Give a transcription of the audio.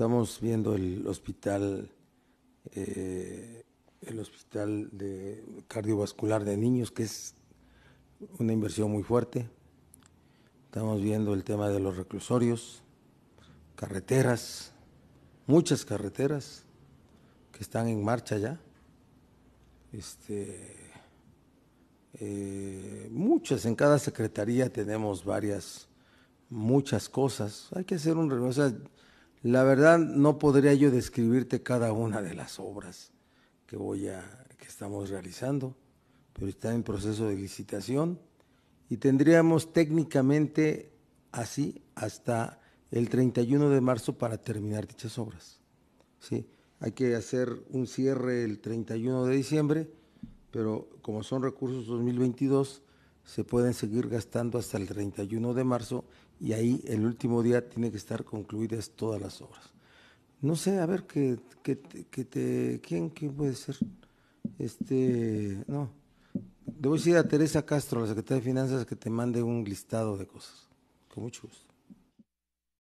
Estamos viendo el hospital, eh, el hospital cardiovascular de niños, que es una inversión muy fuerte. Estamos viendo el tema de los reclusorios, carreteras, muchas carreteras que están en marcha ya. Este, eh, muchas, en cada secretaría tenemos varias, muchas cosas. Hay que hacer un la verdad no podría yo describirte cada una de las obras que voy que estamos realizando, pero está en proceso de licitación y tendríamos técnicamente así hasta el 31 de marzo para terminar dichas obras. ¿sí? Hay que hacer un cierre el 31 de diciembre, pero como son recursos 2022, se pueden seguir gastando hasta el 31 de marzo y ahí el último día tiene que estar concluidas todas las obras. No sé, a ver, qué que te, ¿quién, ¿quién puede ser? Este, no, debo decir a Teresa Castro, la secretaria de Finanzas, que te mande un listado de cosas. Con mucho gusto.